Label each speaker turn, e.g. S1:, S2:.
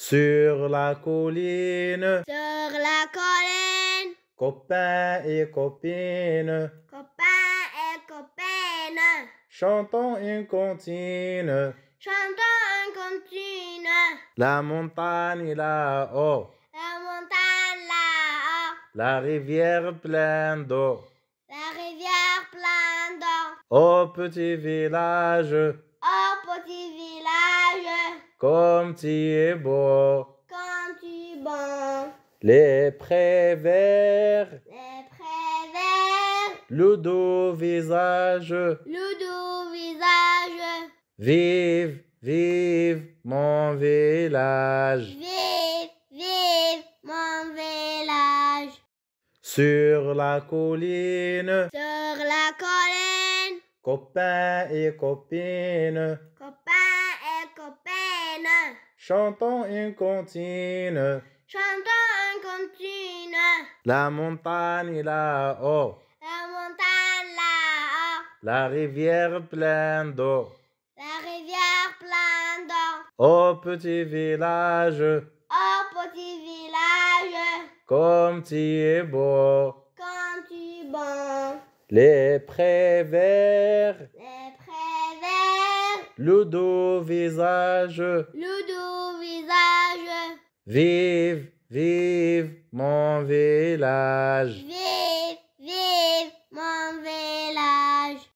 S1: Sur la colline.
S2: Sur la colline.
S1: Copains et copines.
S2: Copains et copines.
S1: Chantons une comptine.
S2: Chantons une comptine. La
S1: montagne là-haut.
S2: La montagne là-haut. La rivière pleine d'eau. La rivière pleine d'eau. Au
S1: petit village.
S2: Au petit village.
S1: Comme tu es beau.
S2: Comme tu es bon.
S1: Les prés verts.
S2: Les prés
S1: Le dos visage. Le
S2: doux visage.
S1: Vive, vive mon village.
S2: Vive, vive mon village.
S1: Sur la colline.
S2: Sur la colline.
S1: Copains et copines. Copains Chantons une comptine.
S2: Chantons une comptine.
S1: La montagne là-haut.
S2: La montagne là-haut. La rivière pleine d'eau. La rivière pleine d'eau. Au
S1: petit village.
S2: Au petit village.
S1: Comme tu es beau.
S2: Comme tu es bon.
S1: Les prés verts. Le doux visage. Le doux
S2: visage.
S1: Vive, vive mon village.